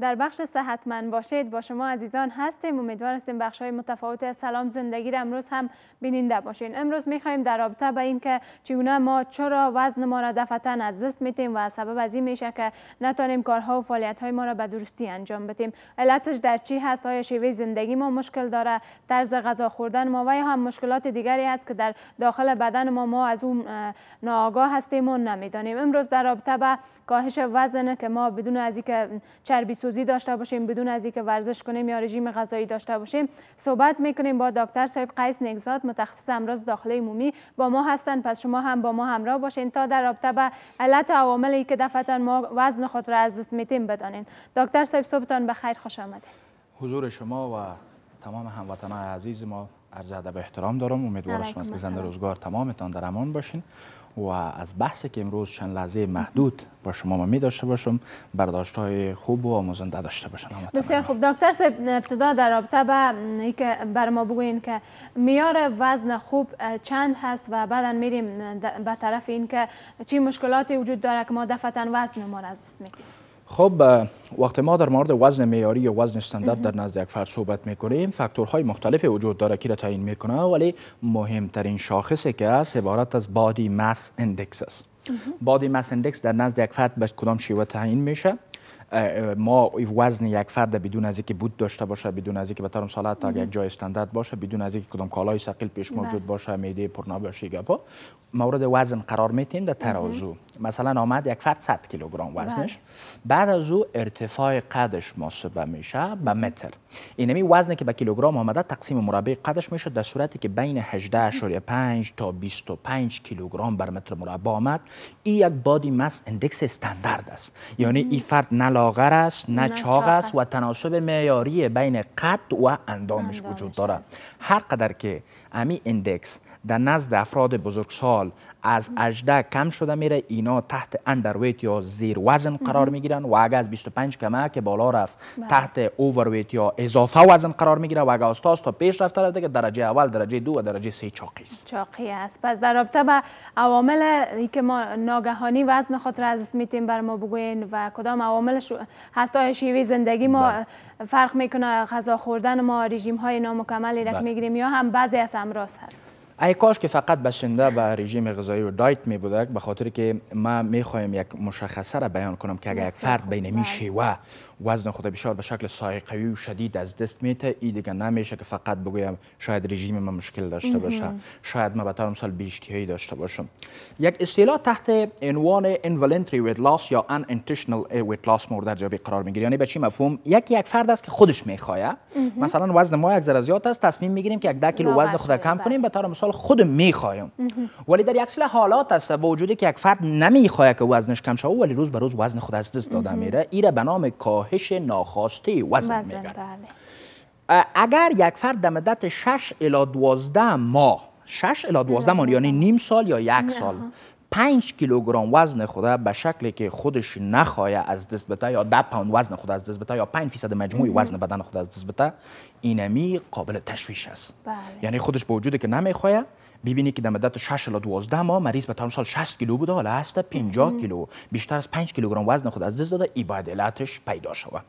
در بخش صحتمند باشید با شما عزیزان هستیم امیدوار هستیم بخش های متفاوت سلام زندگی را امروز هم بیننده باشین امروز میخوایم در رابطه به این که چگونه ما چرا وزن ما را از دست میتیم و سبب از این میشه که نتانیم کارها و فعالیت های ما را به درستی انجام بدیم علتش در چی هست آیا شیوه زندگی ما مشکل داره طرز غذا خوردن ما و هم مشکلات دیگری هست که در داخل بدن ما ما از اون ناآگاه هستیم و نمیدانیم امروز در رابطه به کاهش وزن که ما بدون از اینکه چربی سوزی داشته باشیم بدون از اینکه ورزش کنیم یا رژیم غذایی داشته باشیم صحبت میکنیم با دکتر صاحب قیس نگزاد متخصص امراض داخلی مومی با ما هستند پس شما هم با ما همراه باشین تا در رابطه به علت عواملی که دفعتا ما وزن خود را از دست میتیم بدانین دکتر صاحب صبحتان به خیر خوش آمدید حضور شما و تمام هموطنان عزیز ما عرض ادب احترام دارم امیدوارم شما زنده روزگار تمامتان در امان باشین و از بحثی که امروز چند لحظه محدود با شما ما می داشته باشم برداشت های خوب و آموزنده داشته باشم بسیار خوب دکتر صاحب ابتدا در رابطه به که بر ما بگوین که میار وزن خوب چند هست و بعدا میریم به طرف این که چی مشکلاتی وجود داره که ما دفعتا وزن ما را از میتیم خب وقت ما در مورد وزن معیاری یا وزن استاندارد در نزد یک فرد صحبت میکنیم فاکتورهای مختلف وجود داره که را تعیین میکنه ولی مهمترین شاخصی که است عبارت از بادی ماس اندکس است بادی ماس اندکس در نزد یک فرد به کدام شیوه تعیین میشه ما وزن یک فرد بدون از اینکه بود داشته باشه بدون از اینکه به طور تا یک جای استاندارد باشه بدون از اینکه کدام کالای ثقیل پیش موجود بله. باشه میده پرنا باشه گپا مورد وزن قرار میتیم در ترازو مثلا آمد یک فرد 100 کیلوگرم وزنش بله. بعد از او ارتفاع قدش محاسبه میشه به متر اینمی وزنی که به کیلوگرم آمده تقسیم مربع قدش میشه در صورتی که بین 18.5 تا 25 کیلوگرم بر متر مربع آمد این یک بادی مس اندکس استاندارد است یعنی این فرد نه لاغر است نه چاق است و تناسب معیاری بین قد و اندامش وجود داره هر قدر که امی اندکس در نزد افراد بزرگسال از 18 کم شده میره اینا تحت اندرویت یا زیر وزن قرار گیرن و اگر از 25 کمه که بالا رفت بله. تحت اوورویت یا اضافه وزن قرار گیره و اگر استاز تا پیش رفته رفته که درجه اول درجه دو و درجه سه چاقی است چاقی است پس در رابطه به عوامل که ما ناگهانی وزن خود از دست میتیم بر ما بگوین و کدام عوامل هست شیوی زندگی ما بله. فرق میکنه غذا خوردن ما رژیم های نامکملی را بله. میگیریم یا هم بعضی از امراض هست ای کاش که فقط بسنده به رژیم غذایی و دایت می بوده به خاطر که ما خواهیم یک مشخصه را بیان کنم که اگر یک فرد بله. بین میشه و. وزن خود بشار به شکل سایقوی و شدید از دست میته ای دیگه نمیشه که فقط بگویم شاید رژیم ما مشکل داشته باشه شاید ما به سال مثال هایی داشته باشم یک اصطلاح تحت عنوان involuntary weight loss یا unintentional weight loss مورد در قرار میگیره یعنی به چی مفهوم یکی یک فرد است که خودش میخواه مثلا وزن ما یک ذره زیاد است تصمیم میگیریم که یک 10 کیلو وزن خود کم کنیم بله. به طور مثال خود میخوایم ولی در یک سری حالات است با وجودی که یک فرد نمیخواه که وزنش کم شود ولی روز به روز وزن خود از دست داده میره ایره به نام کاه کاهش ناخواسته وزن, وزن میگن بله. اگر یک فرد در مدت 6 الی 12 ماه 6 الی 12 ماه یعنی نیم سال یا یک سال 5 کیلوگرم وزن خود به شکلی که خودش نخواه از دست بده یا 10 پوند وزن خود از دست بده یا 5 فیصد مجموع وزن بدن خود از دست بده اینمی قابل تشویش است بله. یعنی خودش با وجودی که نمیخواه ببینی که در مدت 6 الی 12 ماه مریض به سال 60 کیلو بوده حالا هست 50 کیلو بیشتر از 5 کیلوگرم وزن خود از دست داده ای باید علتش پیدا شود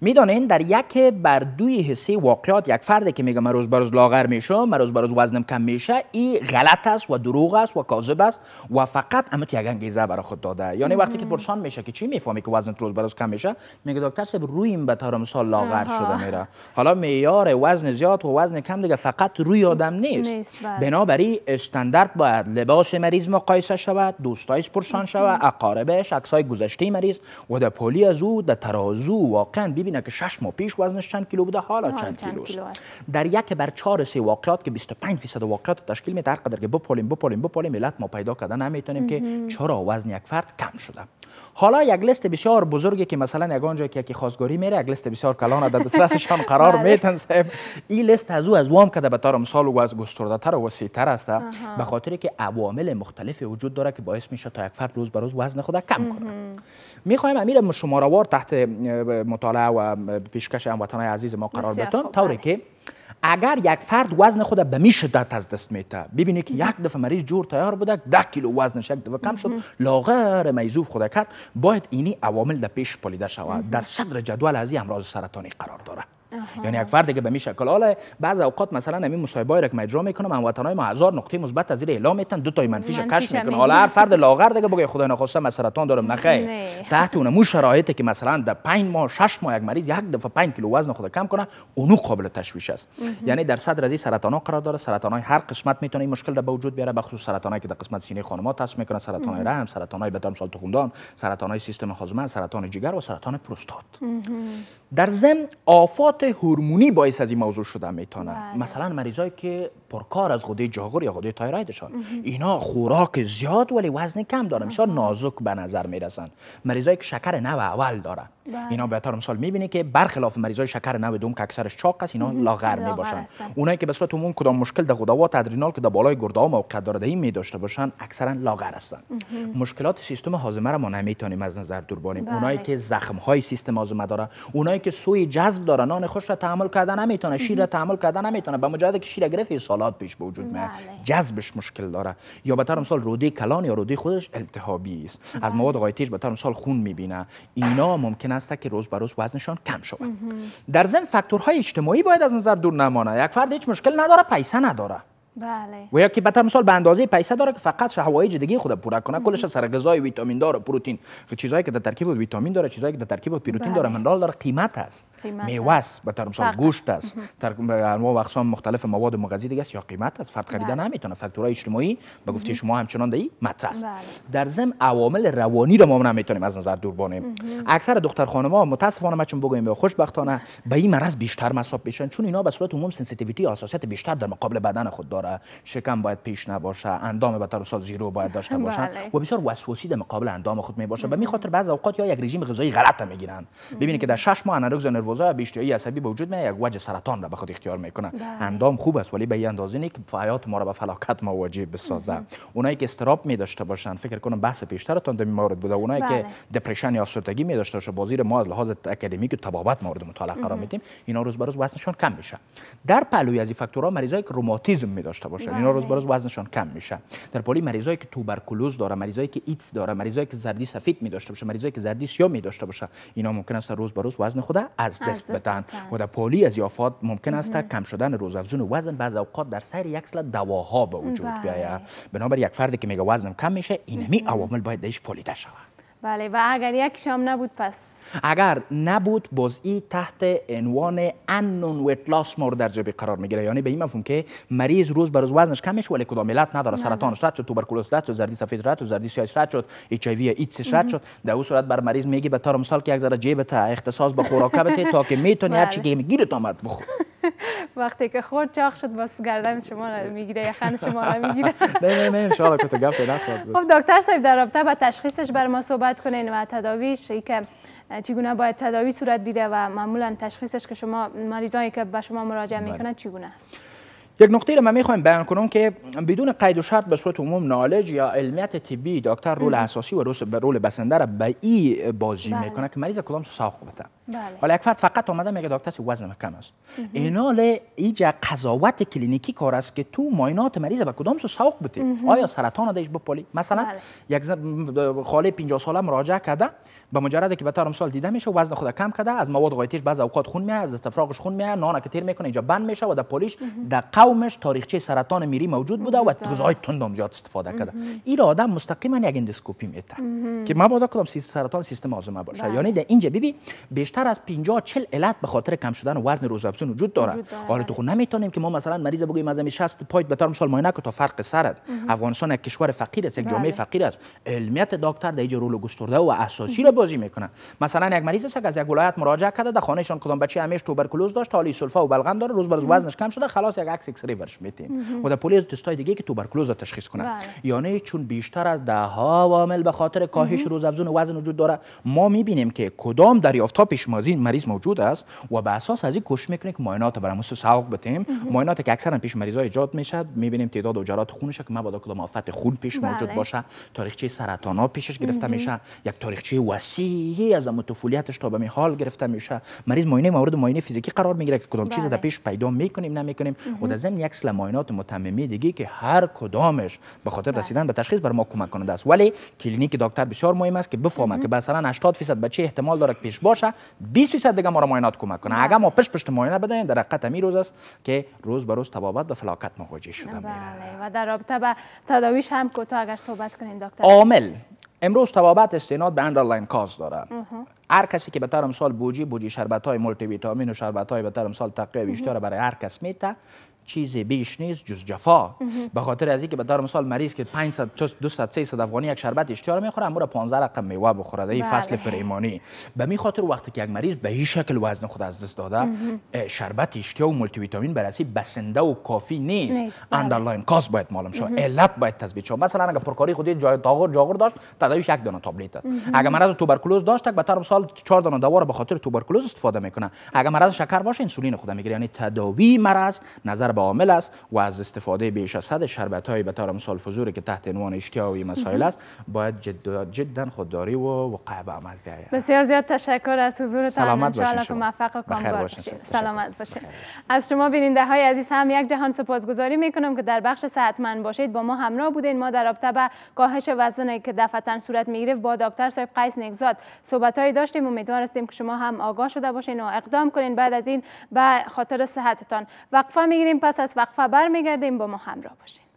میدانین در یک بر دوی حسی واقعات یک فردی که میگه من روز بر روز لاغر میشم من روز بر روز وزنم کم میشه این غلط است و دروغ است و کاذب است و فقط اما یک انگیزه برای خود داده یعنی وقتی که پرسان میشه که چی میفهمی که وزن روز به روز کم میشه میگه دکتر سب روی این به طور مثال لاغر شده میره حالا معیار وزن زیاد و وزن کم دیگه فقط روی آدم نیست, نیست بله. بنابری استاندارد باید لباس مریض مقایسه شود دوستایش پرسان شود اقاربش عکسای گذشته مریض و در پلی از او در ترازو واقعا ببینه که شش ماه پیش وزنش چند کیلو بوده حالا چند, کیلو کیلو در یک بر 4 سه واقعات که 25 فیصد واقعات تشکیل میده هر که بپولیم بپولیم بپولیم ملت ما پیدا کردن میتونیم که چرا وزن یک فرد کم شده حالا یک لیست بسیار بزرگی که مثلا یک اونجا که یکی خواستگاری میره یک لیست بسیار کلان در دسترسشان قرار بله. میتن صاحب این لیست از او از وام کده به طور مثال و از گسترده تر و وسیع تر است به خاطر که عوامل مختلف وجود داره که باعث میشه تا یک فرد روز به روز وزن خود کم کنه میخوایم امیر وار تحت مطالعه و پیشکش هموطنان عزیز ما قرار بتون طوری بله. که اگر یک فرد وزن خود به می شدت از دست میته ببینه که یک دفعه مریض جور تیار بوده ده کیلو وزنش یک دفعه کم شد لاغر میزوف خود کرد باید اینی عوامل در پیش پالیده شود در صدر جدول از این امراض سرطانی قرار داره آها. یعنی یک فرد که به می شکل حالا بعض اوقات مثلا همین مصاحبه را که میکنه اجرا میکنم وطنای ما هزار نقطه مثبت از زیر اعلام میتن دو تای منفیش کش میکنه حالا هر فرد لاغر دیگه بگه خدای نخواسته من سرطان دارم نخیر تحت اونمو شرایطی که مثلا در 5 ماه 6 ماه یک مریض یک دفعه 5 کیلو وزن خود کم کنه اونو قابل تشویش است یعنی در صدر از این سرطان ها قرار داره سرطان های هر قسمت میتونه این مشکل را به وجود بیاره بخصوص سرطان که در قسمت سینه خانم ها تصمیم میکنه سرطان های رحم سرطان های بدن سال تخمدان سرطان های سیستم هاضمه سرطان جگر و سرطان پروستات در ضمن آفات تغییرات هورمونی باعث از این موضوع شده میتونه بله. مثلا مریضایی که پرکار از غده جاغور یا غده تایرایدشان اینا خوراک زیاد ولی وزن کم دارن بسیار نازک به نظر میرسن مریضایی که شکر نو اول دارن بله. اینا به طور مثال میبینی که برخلاف مریضای شکر نو دوم که اکثرش چاق است اینا لاغر میباشن اونایی که به صورت عموم کدام مشکل در غدوات ادرینال که در بالای گرده ها موقع داردهی می داشته باشن اکثرا لاغر هستند مشکلات سیستم هاضمه را ما نمیتونیم از نظر دور بله. اونایی که زخم های سیستم هاضمه داره اونایی که سوی جذب داره نان خوش را تحمل کردن نمیتونه شیر را تحمل کردن نمیتونه به مجرد که شیر گرفت سالات پیش به وجود میاد بله. جذبش مشکل داره یا به طور مثال روده کلان یا روده خودش التهابی است از مواد غایتیش به طور مثال خون میبینه اینا ممکن ممکن که روز به روز وزنشان کم شود در ضمن فاکتورهای اجتماعی باید از نظر دور نماند یک فرد هیچ مشکل نداره پیسه نداره بله و یا که مثال به اندازه پیسه داره که فقط هوایج دگی خود پوره کنه کلش سر غذای ویتامین داره پروتین چیزایی که در ترکیب ویتامین داره چیزایی که در ترکیب پروتئین داره بله. منرال داره قیمت است میوه است به طور مثال گوشت است در انواع و اقسام مختلف مواد مغذی دیگه است یا قیمت است فرد خریده بله. نمیتونه فاکتورهای اجتماعی به گفته شما همچنان دهی مطرح است بله. در ضمن عوامل روانی رو ما نمیتونیم از نظر دور بانیم اکثر دختر ها متاسفانه ما چون بگوییم خوشبختانه به این مرض بیشتر مصاب میشن چون اینا به صورت عموم سنسیتیویتی حساسیت بیشتر در مقابل بدن خود داره شکم باید پیش نباشه اندام به طور زیرو باید داشته باشن بله. و بسیار وسواسی در مقابل اندام خود می باشه به خاطر بعض اوقات یا یک رژیم غذایی غلط میگیرن ببینید که در 6 ماه آنارکسیا بیشتر بیشتیایی عصبی به وجود میاد یک وجه سرطان را به خود اختیار میکنه بله. اندام خوب است ولی به این اندازه نیست که حیات ما را به فلاکت مواجه بسازه اونایی که استراب می داشته باشن فکر کنم بحث پیشترتان در مورد بوده اونایی که دپرشن بله. یا افسردگی می داشته باشه بازی ما از لحاظ اکادمیک و تبابت مورد مطالعه قرار میدیم اینا روز به روز وزنشان کم میشه در پلوی از این فاکتورها مریضایی که روماتیسم می داشته باشن اینا روز به روز بله. وزنشان کم میشه در پلی مریضایی که توبرکولوز داره مریضایی که ایدز داره مریضایی که زردی سفید می داشته باشه مریضایی که زردی سیاه می داشته باشه اینا ممکن است روز به روز وزن خود از دست بدن و در پالی از یافات ممکن است کم شدن روزافزون وزن بعض اوقات در سیر یک سلسله دواها به وجود بیاید بله. بنابر یک فردی که میگه وزنم کم میشه اینمی عوامل باید درش پولیده شود بله و اگر یک شام نبود پس اگر نبود باز ای تحت عنوان انون ویت لاس مور در جبه قرار میگیره یعنی به این مفهوم که مریض روز به روز وزنش کم میشه ولی کدام علت نداره بله. سرطانش رد شد توبرکولوز رد شد زردی سفید رد شد زردی سیایش رد شد اچ آی وی رد شد در اون صورت بر مریض میگی به طور مثال که یک ذره تا اختصاص به خوراکه بده تا که میتونی هر چی که بله. آمد بخور وقتی که خورد چاق شد باز گردن شما را میگیره یخن شما را میگیره نه نه نه انشاءالله که گپ نخواد خب دکتر صاحب در رابطه با تشخیصش بر ما صحبت کنین و تداویش ای که چگونه باید تداوی صورت بیره و معمولا تشخیصش که شما مریضایی که به شما مراجعه بله. میکنن چگونه است یک نقطه رو من میخوایم بیان کنم که بدون قید و شرط به صورت عموم نالج یا علمیت طبی دکتر رول اساسی و رول بسنده را به ای بازی بله. میکنه که مریض کدام ساق بتن بله. حالا یک فرد فقط اومده میگه دکتر وزنم کم است اینال ایجا قضاوت کلینیکی کار است که تو ماینات مریض به کدام سو سوق بده آیا سرطان دهش پلی مثلا بله. یک خاله 50 ساله مراجعه کرده به مجرد که به طور مثال دیده میشه وزن خود کم کرده از مواد غایتیش بعض اوقات خون میاد از استفراغش خون میاد نانا که تیر میکنه اینجا بند میشه و در پلیش در قومش تاریخچه سرطان میری موجود بوده و غذای تند هم زیاد استفاده کرده این آدم مستقیما یک اندوسکوپی میته که ما کدام سیستم سرطان سیستم آزمه باشه بله. یعنی در اینجا بیبی بیشتر از 50 40 علت به خاطر کم شدن وزن روز افزون وجود داره حالا تو نمیتونیم که ما مثلا مریض بگیم از 60 پایت به طور مثال ماینه تا فرق سرت افغانستان یک کشور فقیر است یک جامعه بله. فقیر است علمیت دکتر در اینجا رول گسترده و اساسی را بازی میکنه مثلا یک مریض است که از یک ولایت مراجعه کرده در خانهشان کدام بچه همیشه توبرکلوز داشت حالی سلفا و بلغم داره روز به روز وزنش کم شده خلاص یک عکس ایکس ری برش میتیم و در پلیس تستای دیگه که توبرکلوز را تشخیص کنه بله. یعنی چون بیشتر از ده ها عوامل به خاطر کاهش روز وزن وجود داره ما میبینیم که کدام دریافت ها این مریض موجود است و به اساس از این کوشش میکنه که معاینات برای موسس سوق بتیم معاینات که اکثرا پیش مریض ها ایجاد میشد میبینیم تعداد اجرات خونش که مبادا کدام آفت خون پیش بله. موجود باشه تاریخچه سرطان ها پیشش گرفته میشه یک تاریخچه وسیعی از متفولیتش تا به حال گرفته میشه مریض معاینه مورد معاینه فیزیکی قرار میگیره که کدام بله. چیز در بله. پیش پیدا میکنیم نمیکنیم و در ضمن یک معاینات متممی دیگه که هر کدامش به خاطر بله. رسیدن به تشخیص بر ما کمک کننده است ولی کلینیک دکتر بسیار مهم است که بفهمه که مثلا 80 درصد بچه احتمال داره که پیش باشه 20 فیصد دیگه ما رو معاینات کمک کنه اگر ما پشت پشت معاینه بدهیم در حقیقت می روز است که روز به روز تبابت و فلاکت مواجه شده میره بله، و در رابطه با تداویش هم کوتاه اگر صحبت کنین دکتر عامل امروز تبابت استناد به اندرلاین کاز داره هر کسی که به طور مثال بوجی بوجی شربت های مولتی ویتامین و شربت های به طور مثال تقویه بیشتر برای هر کس میته چیزی بیش نیست جز جفا به خاطر از اینکه به دار مثال مریض که 500 200 300 افغانی یک شربت اشتیار میخوره امورا 15 رقم میوه بخوره این بله. فصل فریمانی به می خاطر وقتی که یک مریض به این شکل وزن خود از دست داده شربت اشتیا و مولتی ویتامین برسی بسنده و کافی نیست اندرلاین بله. کاس باید معلوم شو علت باید تثبیت شو مثلا اگر پرکاری خودی جای داغور جاغور داشت تداویش یک دونه تابلت اگر مرض توبرکلوز داشت به طور مثال 4 دونه دوا به خاطر توبرکلوز استفاده میکنه اگر مرض شکر باشه انسولین خود میگیره یعنی تداوی مرض نظر ضرب عامل است و از استفاده بیش از حد شربت های به طور مثال که تحت عنوان اشتیاوی مسائل است باید جدا جدا خودداری و وقع به عمل بیاید بسیار زیاد تشکر از حضورتان سلامت باشین که موفق و کامبار سلامت باشید از شما بیننده های عزیز هم یک جهان سپاسگزاری کنم که در بخش من باشید با ما همراه بودین ما در رابطه با کاهش وزن که دفعتن صورت گرفت با دکتر صاحب قیس نگزاد صحبت های داشتیم امیدوار هستیم که شما هم آگاه شده باشین و اقدام کنین بعد از این به خاطر صحتتان وقفه میگیریم پس از وقفه برمیگردیم با ما همراه باشیم